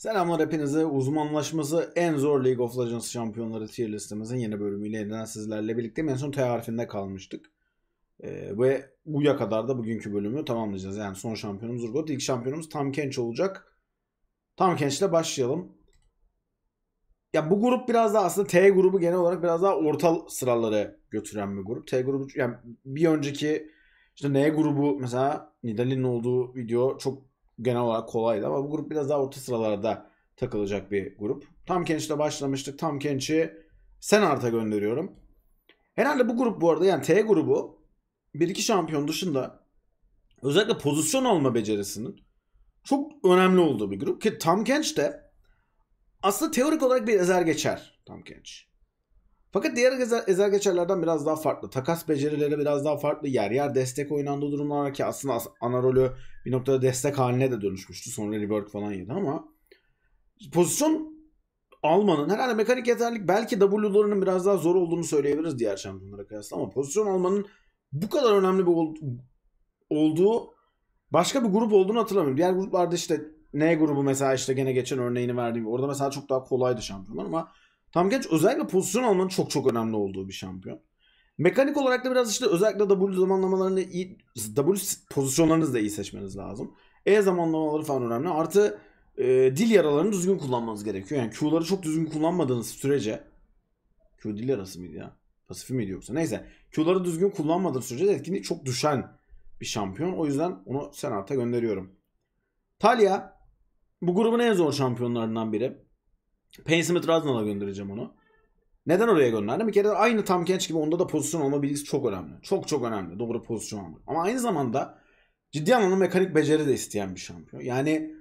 Selamlar hepinize. Uzmanlaşması en zor League of Legends şampiyonları tier listemizin yeni bölümüyle yeniden sizlerle birlikte en son T harfinde kalmıştık. Ee, ve buya kadar da bugünkü bölümü tamamlayacağız. Yani son şampiyonumuz Urgot. ilk şampiyonumuz Tam Kench olacak. Tam Kench ile başlayalım. Ya bu grup biraz daha aslında T grubu genel olarak biraz daha orta sıralara götüren bir grup. T grubu yani bir önceki işte N grubu mesela Nidal'in olduğu video çok genel olarak kolaydı ama bu grup biraz daha orta sıralarda takılacak bir grup. Tam Kenç'le başlamıştık. Tam Kenç'i Senart'a gönderiyorum. Herhalde bu grup bu arada yani T grubu bir iki şampiyon dışında özellikle pozisyon alma becerisinin çok önemli olduğu bir grup. Ki Tam Kenç de aslında teorik olarak bir ezer geçer Tam Kenç. Fakat diğer ezer geçerlerden biraz daha farklı. Takas becerileri biraz daha farklı. Yer yer destek oynandığı durumlar var ki aslında ana rolü bir noktada destek haline de dönüşmüştü. Sonra Rebirth falan yedi ama pozisyon Alman'ın herhalde mekanik yeterlik belki W'larının biraz daha zor olduğunu söyleyebiliriz diğer şampiyonlara kıyasla ama pozisyon Alman'ın bu kadar önemli bir ol, olduğu başka bir grup olduğunu hatırlamıyorum. Diğer gruplarda işte N grubu mesela işte gene geçen örneğini verdiğim orada mesela çok daha kolaydı şampiyonlar ama Tam genç özellikle pozisyon almanın çok çok önemli olduğu bir şampiyon. Mekanik olarak da biraz işte özellikle W zamanlamalarını iyi, W pozisyonlarınızı da iyi seçmeniz lazım. E zamanlamaları falan önemli. Artı e, dil yaralarını düzgün kullanmanız gerekiyor. Yani Q'ları çok düzgün kullanmadığınız sürece Q dil yarası mıydı ya? Pasifi miydi yoksa? Neyse. Q'ları düzgün kullanmadığınız sürece etkinlik çok düşen bir şampiyon. O yüzden onu Senat'a gönderiyorum. Talia bu grubun en zor şampiyonlarından biri. Penny Smith Rasnal'a göndereceğim onu. Neden oraya gönderdim? Bir kere aynı tam genç gibi onda da pozisyon alma bilgisi çok önemli. Çok çok önemli. Doğru pozisyon alma. Ama aynı zamanda ciddi anlamda mekanik beceri de isteyen bir şampiyon. Yani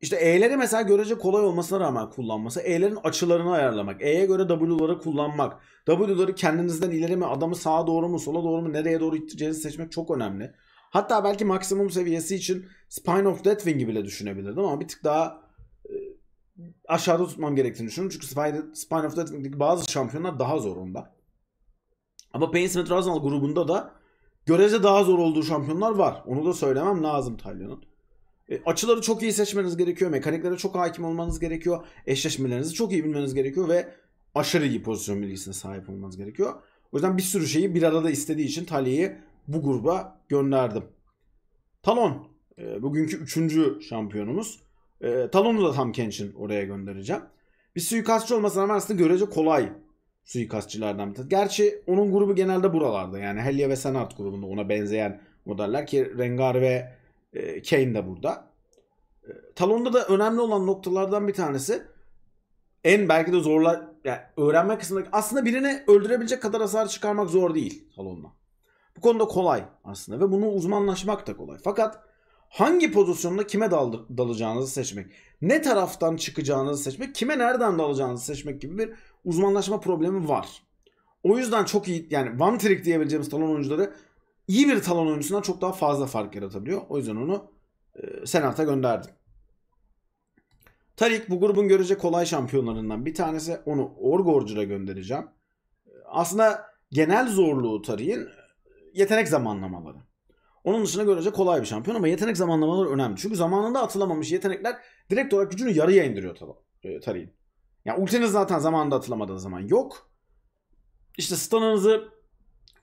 işte E'leri mesela görece kolay olmasına rağmen kullanması. E'lerin açılarını ayarlamak. E'ye göre W'ları kullanmak. W'ları kendinizden ileri mi adamı sağa doğru mu sola doğru mu nereye doğru ittireceğinizi seçmek çok önemli. Hatta belki maksimum seviyesi için Spine of Deathwing'i bile düşünebilirdim ama bir tık daha aşağıda tutmam gerektiğini düşünüyorum. Çünkü Spine of Death'deki bazı şampiyonlar daha zor onda. Ama Pain Smith Arsenal grubunda da görece daha zor olduğu şampiyonlar var. Onu da söylemem lazım Talyon'un. E, açıları çok iyi seçmeniz gerekiyor. Mekaniklere çok hakim olmanız gerekiyor. Eşleşmelerinizi çok iyi bilmeniz gerekiyor ve aşırı iyi pozisyon bilgisine sahip olmanız gerekiyor. O yüzden bir sürü şeyi bir arada istediği için Talya'yı bu gruba gönderdim. Talon, e, bugünkü üçüncü şampiyonumuz. E, Talon'u da tam Kenshin oraya göndereceğim. Bir suikastçı olmasına rağmen aslında görece kolay suikastçılardan bir tanesi. Gerçi onun grubu genelde buralarda. Yani Helya ve Senat grubunda ona benzeyen modeller ki Rengar ve e, Kane de burada. E, Talon'da da önemli olan noktalardan bir tanesi en belki de zorla yani öğrenme kısmındaki aslında birini öldürebilecek kadar hasar çıkarmak zor değil Talon'da. Bu konuda kolay aslında ve bunu uzmanlaşmak da kolay. Fakat hangi pozisyonda kime dal dalacağınızı seçmek, ne taraftan çıkacağınızı seçmek, kime nereden dalacağınızı seçmek gibi bir uzmanlaşma problemi var. O yüzden çok iyi yani one trick diyebileceğimiz talon oyuncuları iyi bir talon oyuncusundan çok daha fazla fark yaratabiliyor. O yüzden onu e, Senat'a gönderdim. Tarik bu grubun görece kolay şampiyonlarından bir tanesi. Onu Orgorcu'da göndereceğim. E, aslında genel zorluğu Tarik'in e, yetenek zamanlamaları. Onun dışında görece kolay bir şampiyon ama yetenek zamanlamaları önemli. Çünkü zamanında atılamamış yetenekler direkt olarak gücünü yarıya indiriyor tabi e, Tarihin. Yani ultiniz zaten zamanında atılamadığı zaman yok. İşte stun'ınızı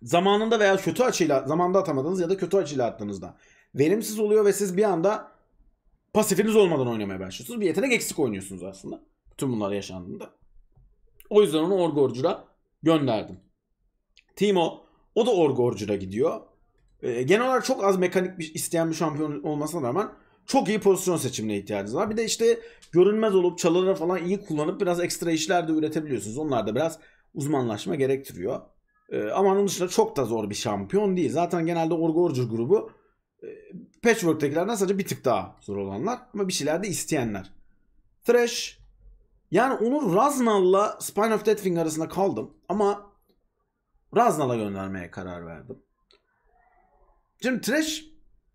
zamanında veya kötü açıyla zamanında atamadığınız ya da kötü açıyla attığınızda verimsiz oluyor ve siz bir anda pasifiniz olmadan oynamaya başlıyorsunuz. Bir yetenek eksik oynuyorsunuz aslında. tüm bunlar yaşandığında. O yüzden onu Orgorcur'a gönderdim. Timo o da Orgorcur'a gidiyor. Ee, genel olarak çok az mekanik bir, isteyen bir şampiyon olmasına rağmen çok iyi pozisyon seçimine ihtiyacınız var. Bir de işte görünmez olup çalıları falan iyi kullanıp biraz ekstra işler de üretebiliyorsunuz. Onlar da biraz uzmanlaşma gerektiriyor. E, ama onun dışında çok da zor bir şampiyon değil. Zaten genelde Orgorcur grubu e, Patchwork'takilerden sadece bir tık daha zor olanlar ama bir şeyler de isteyenler. Thresh yani onu Raznal'la Spine of Deathwing arasında kaldım ama Raznal'a göndermeye karar verdim. Şimdi trash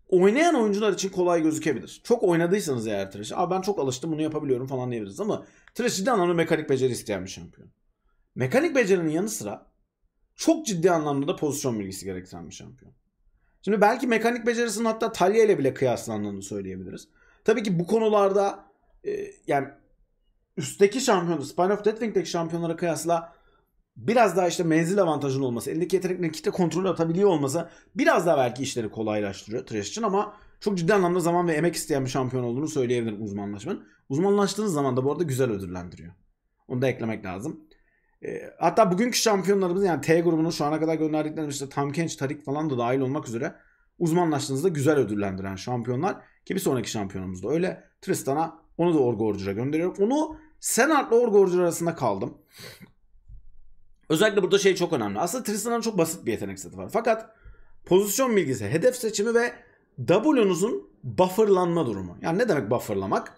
oynayan oyuncular için kolay gözükebilir. Çok oynadıysanız eğer Thresh'i, Aa ben çok alıştım bunu yapabiliyorum falan diyebiliriz ama trash ciddi anlamda mekanik beceri isteyen bir şampiyon. Mekanik becerinin yanı sıra çok ciddi anlamda da pozisyon bilgisi gerektiren bir şampiyon. Şimdi belki mekanik becerisinin hatta Talya ile bile kıyaslandığını söyleyebiliriz. Tabii ki bu konularda e, yani üstteki şampiyonlar, Spine of Deathwing'deki şampiyonlara kıyasla biraz daha işte menzil avantajının olması, elindeki yetenekle kitle kontrolü atabiliyor olması biraz daha belki işleri kolaylaştırıyor Thresh için ama çok ciddi anlamda zaman ve emek isteyen bir şampiyon olduğunu söyleyebilirim uzmanlaşmanın. Uzmanlaştığınız zaman da bu arada güzel ödüllendiriyor. Onu da eklemek lazım. E, hatta bugünkü şampiyonlarımız yani T grubunun şu ana kadar gönderdiklerimiz işte Tam Kenç, Tarik falan da dahil olmak üzere uzmanlaştığınızda güzel ödüllendiren şampiyonlar ki bir sonraki şampiyonumuz da öyle. Tristan'a onu da Orgorcu'ya gönderiyorum. Onu Senart'la Orgorcu arasında kaldım. Özellikle burada şey çok önemli. Aslında Tristan'ın çok basit bir yetenek seti var. Fakat pozisyon bilgisi, hedef seçimi ve W'nuzun bufferlanma durumu. Yani ne demek bufferlamak?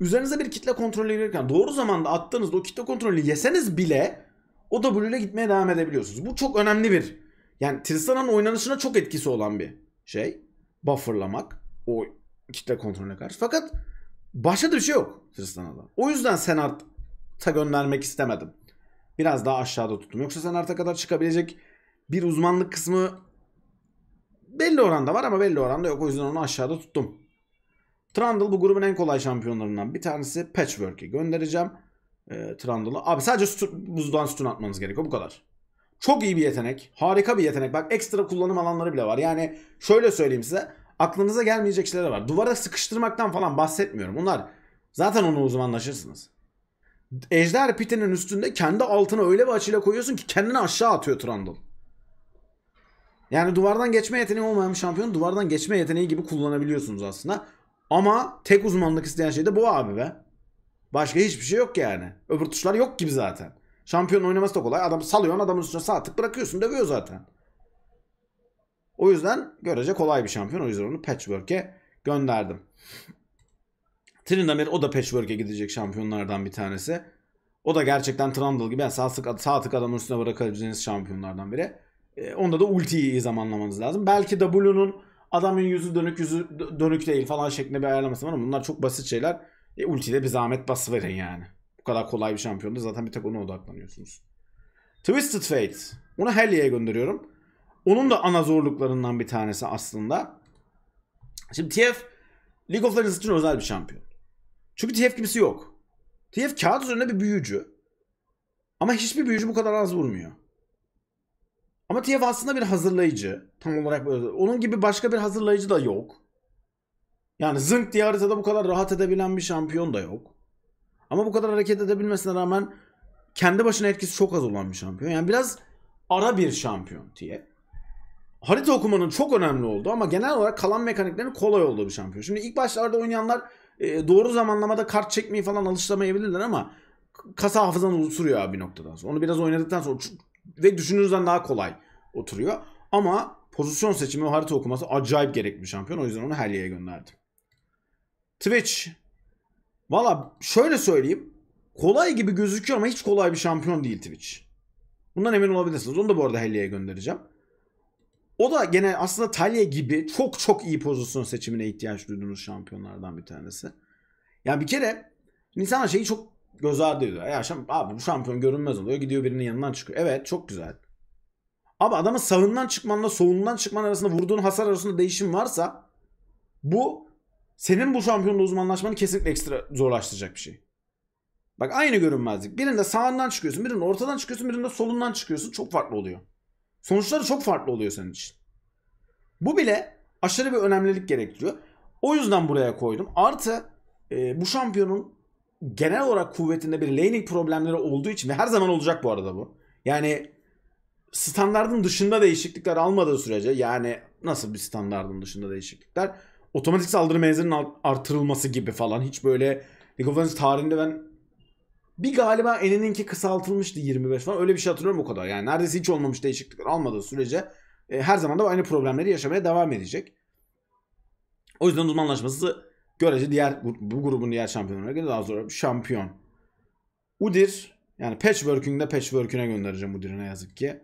Üzerinize bir kitle kontrolü gelirken doğru zamanda attığınızda o kitle kontrolü yeseniz bile o W gitmeye devam edebiliyorsunuz. Bu çok önemli bir yani Tristan'ın oynanışına çok etkisi olan bir şey. Bufferlamak o kitle kontrolüne karşı. Fakat başka bir şey yok Tristana'da. O yüzden Senart'a göndermek istemedim biraz daha aşağıda tuttum. Yoksa sen arta kadar çıkabilecek bir uzmanlık kısmı belli oranda var ama belli oranda yok. O yüzden onu aşağıda tuttum. Trundle bu grubun en kolay şampiyonlarından bir tanesi. Patchwork'i göndereceğim. E, Trundle'ı. Abi sadece sütun, buzdan sütun atmanız gerekiyor. Bu kadar. Çok iyi bir yetenek. Harika bir yetenek. Bak ekstra kullanım alanları bile var. Yani şöyle söyleyeyim size. Aklınıza gelmeyecek şeyler var. Duvara sıkıştırmaktan falan bahsetmiyorum. Bunlar zaten onu uzmanlaşırsınız. Ejder Pit'inin üstünde kendi altına öyle bir açıyla koyuyorsun ki kendini aşağı atıyor Trundle. Yani duvardan geçme yeteneği olmayan bir şampiyon duvardan geçme yeteneği gibi kullanabiliyorsunuz aslında. Ama tek uzmanlık isteyen şey de bu abi be. Başka hiçbir şey yok yani. Öbür tuşlar yok gibi zaten. Şampiyon oynaması da kolay. Adam salıyor, adamın üstüne sağ tık bırakıyorsun dövüyor zaten. O yüzden görece kolay bir şampiyon. O yüzden onu patchwork'e gönderdim. Trindamer o da patchwork'e gidecek şampiyonlardan bir tanesi. O da gerçekten Trundle gibi yani sağ, tık, sağ tık adamın üstüne bırakabileceğiniz şampiyonlardan biri. E, onda da ultiyi iyi zamanlamanız lazım. Belki W'nun adamın yüzü dönük yüzü dönük değil falan şeklinde bir ayarlaması var ama bunlar çok basit şeyler. E, ultiyle bir zahmet bası verin yani. Bu kadar kolay bir şampiyonda zaten bir tek ona odaklanıyorsunuz. Twisted Fate. Onu Helly'e gönderiyorum. Onun da ana zorluklarından bir tanesi aslında. Şimdi TF League of Legends için özel bir şampiyon. Çünkü TF gibisi yok. TF kağıt üzerinde bir büyücü. Ama hiçbir büyücü bu kadar az vurmuyor. Ama TF aslında bir hazırlayıcı. Tam olarak böyle. Onun gibi başka bir hazırlayıcı da yok. Yani zınk diye haritada bu kadar rahat edebilen bir şampiyon da yok. Ama bu kadar hareket edebilmesine rağmen kendi başına etkisi çok az olan bir şampiyon. Yani biraz ara bir şampiyon diye. Harita okumanın çok önemli oldu ama genel olarak kalan mekaniklerin kolay olduğu bir şampiyon. Şimdi ilk başlarda oynayanlar e, doğru zamanlamada kart çekmeyi falan alışlamayabilirler ama kasa hafızanı oturuyor abi bir noktadan sonra. Onu biraz oynadıktan sonra ve düşündüğünüzden daha kolay oturuyor. Ama pozisyon seçimi ve harita okuması acayip gerekli şampiyon. O yüzden onu Helye'ye gönderdim. Twitch. Valla şöyle söyleyeyim. Kolay gibi gözüküyor ama hiç kolay bir şampiyon değil Twitch. Bundan emin olabilirsiniz. Onu da bu arada Helye'ye göndereceğim. O da gene aslında Talya gibi çok çok iyi pozisyon seçimine ihtiyaç duyduğunuz şampiyonlardan bir tanesi. Yani bir kere insanlar şeyi çok göz ardı ediyor. Ya abi bu şampiyon görünmez oluyor. Gidiyor birinin yanından çıkıyor. Evet çok güzel. Ama adamın sağından çıkmanla solundan çıkman arasında vurduğun hasar arasında değişim varsa bu senin bu şampiyonla uzmanlaşmanı kesinlikle ekstra zorlaştıracak bir şey. Bak aynı görünmezlik. Birinde sağından çıkıyorsun, birinde ortadan çıkıyorsun, birinde solundan çıkıyorsun. Çok farklı oluyor. Sonuçları çok farklı oluyor senin için. Bu bile aşırı bir önemlilik gerektiriyor. O yüzden buraya koydum. Artı e, bu şampiyonun genel olarak kuvvetinde bir laning problemleri olduğu için ve her zaman olacak bu arada bu. Yani standartın dışında değişiklikler almadığı sürece yani nasıl bir standartın dışında değişiklikler otomatik saldırı menzilinin artırılması gibi falan hiç böyle League of Legends tarihinde ben bir galiba Enin'inki kısaltılmıştı 25 falan. Öyle bir şey hatırlıyorum o kadar. Yani neredeyse hiç olmamış değişiklikler almadığı sürece e, her zaman da aynı problemleri yaşamaya devam edecek. O yüzden uzmanlaşması görece diğer bu grubun diğer şampiyonlarına göre daha zor. Şampiyon. Udir yani patchwork'ün de patchwork'üne göndereceğim Udir'e ne yazık ki.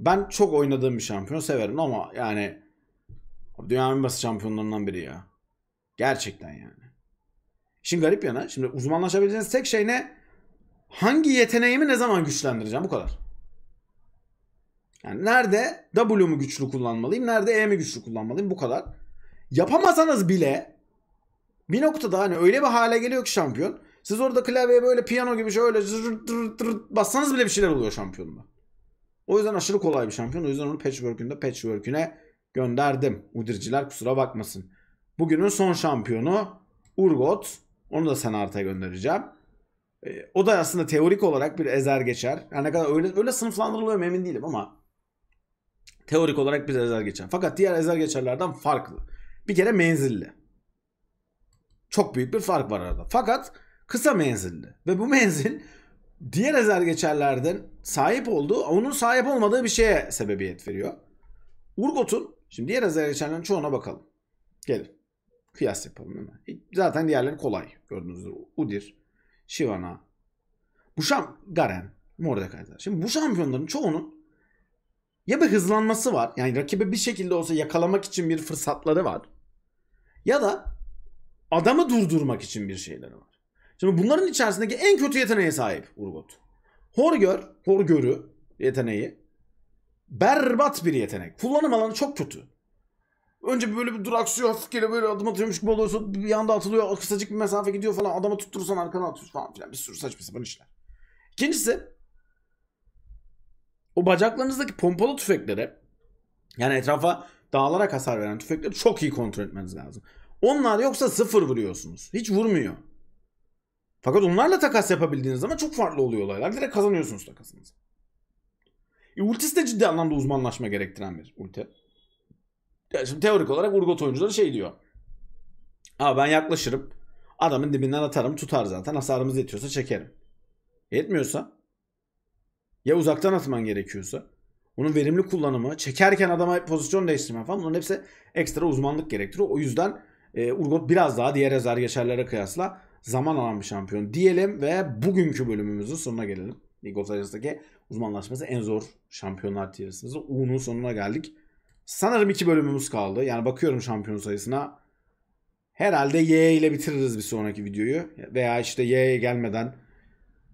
Ben çok oynadığım bir şampiyon severim ama yani dünyanın en basit şampiyonlarından biri ya. Gerçekten yani. şimdi garip yana şimdi uzmanlaşabileceğiniz tek şey ne? hangi yeteneğimi ne zaman güçlendireceğim? Bu kadar. Yani nerede W W'mu güçlü kullanmalıyım? Nerede E mi güçlü kullanmalıyım? Bu kadar. Yapamasanız bile bir noktada hani öyle bir hale geliyor ki şampiyon. Siz orada klavyeye böyle piyano gibi şöyle zır tır tır bassanız bile bir şeyler oluyor şampiyonda. O yüzden aşırı kolay bir şampiyon. O yüzden onu patchwork'ünde patchwork'üne gönderdim. Udirciler kusura bakmasın. Bugünün son şampiyonu Urgot. Onu da sen Senart'a göndereceğim. Ee, o da aslında teorik olarak bir ezer geçer. Her ne kadar öyle öyle sınıflandırılıyor emin değilim ama teorik olarak bir ezer geçer. Fakat diğer ezer geçerlerden farklı. Bir kere menzilli. Çok büyük bir fark var arada. Fakat kısa menzilli. Ve bu menzil diğer ezer geçerlerden sahip olduğu, onun sahip olmadığı bir şeye sebebiyet veriyor. Urgot'un, şimdi diğer ezer geçerlerin çoğuna bakalım. Gelin. Kıyas yapalım hemen. Zaten diğerleri kolay gördüğünüz gibi. Udir, Shyvana, bu şam Garen, Mordekaiser. Şimdi bu şampiyonların çoğunun ya bir hızlanması var. Yani rakibi bir şekilde olsa yakalamak için bir fırsatları var. Ya da adamı durdurmak için bir şeyleri var. Şimdi bunların içerisindeki en kötü yeteneğe sahip Urgot. Horgör, Horgör'ü yeteneği berbat bir yetenek. Kullanım alanı çok kötü. Önce böyle bir duraksıyor hafif geliyor böyle adım atıyormuş gibi oluyorsa bir anda atılıyor kısacık bir mesafe gidiyor falan adama tutturursan arkana atıyorsun falan filan bir sürü saçma sapan işler. İkincisi o bacaklarınızdaki pompalı tüfekleri yani etrafa dağılarak hasar veren tüfekleri çok iyi kontrol etmeniz lazım. Onlar yoksa sıfır vuruyorsunuz. Hiç vurmuyor. Fakat onlarla takas yapabildiğiniz zaman çok farklı oluyor olaylar. Direkt kazanıyorsunuz takasınızı. E, ultisi de ciddi anlamda uzmanlaşma gerektiren bir ulti. Ya şimdi teorik olarak Urgot oyuncuları şey diyor. Abi ben yaklaşırım. Adamın dibinden atarım tutar zaten. Hasarımız yetiyorsa çekerim. Yetmiyorsa ya uzaktan atman gerekiyorsa onun verimli kullanımı, çekerken adama pozisyon değiştirme falan bunların hepsi ekstra uzmanlık gerektiriyor. O yüzden e, Urgot biraz daha diğer ezer geçerlere kıyasla zaman alan bir şampiyon diyelim ve bugünkü bölümümüzün sonuna gelelim. League of Legends'daki uzmanlaşması en zor şampiyonlar tiyarisinde. U'nun sonuna geldik. Sanırım iki bölümümüz kaldı. Yani bakıyorum şampiyon sayısına. Herhalde Y ile bitiririz bir sonraki videoyu. Veya işte Y'ye gelmeden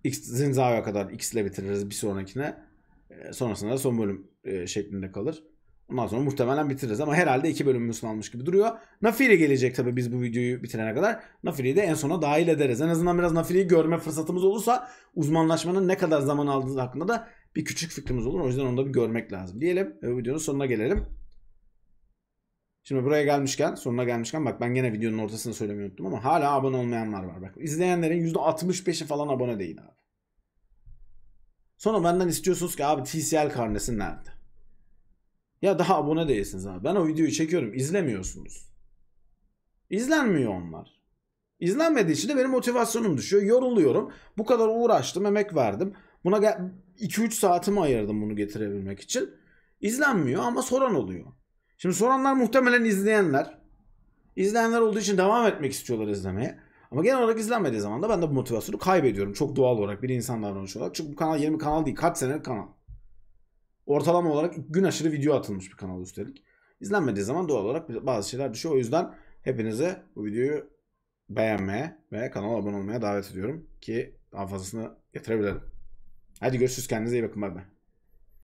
X Zinzavia kadar X ile bitiririz bir sonrakine. Ee, sonrasında da son bölüm e, şeklinde kalır. Ondan sonra muhtemelen bitiririz ama herhalde iki bölümümüz kalmış gibi duruyor. Nafiri gelecek tabii biz bu videoyu bitirene kadar. Nafiri'yi de en sona dahil ederiz. En azından biraz Nafiri'yi görme fırsatımız olursa uzmanlaşmanın ne kadar zaman aldığı hakkında da bir küçük fikrimiz olur. O yüzden onu da bir görmek lazım diyelim. Videonun sonuna gelelim. Şimdi buraya gelmişken, sonuna gelmişken bak ben gene videonun ortasını söylemeyi unuttum ama hala abone olmayanlar var. Bak izleyenlerin %65'i falan abone değil abi. Sonra benden istiyorsunuz ki abi TCL karnesi nerede? Ya daha abone değilsiniz abi. Ben o videoyu çekiyorum. izlemiyorsunuz. İzlenmiyor onlar. İzlenmediği için de benim motivasyonum düşüyor. Yoruluyorum. Bu kadar uğraştım, emek verdim. Buna 2-3 saatimi ayırdım bunu getirebilmek için. İzlenmiyor ama soran oluyor. Şimdi soranlar muhtemelen izleyenler. İzleyenler olduğu için devam etmek istiyorlar izlemeye. Ama genel olarak izlenmediği zaman da ben de bu motivasyonu kaybediyorum. Çok doğal olarak bir insan davranış olarak. Çünkü bu kanal yeni bir kanal değil. Kaç senelik kanal. Ortalama olarak gün aşırı video atılmış bir kanal üstelik. İzlenmediği zaman doğal olarak bazı şeyler düşüyor. O yüzden hepinize bu videoyu beğenmeye ve kanala abone olmaya davet ediyorum. Ki daha fazlasını getirebilirim. Hadi görüşürüz. Kendinize iyi bakın. Bay bay.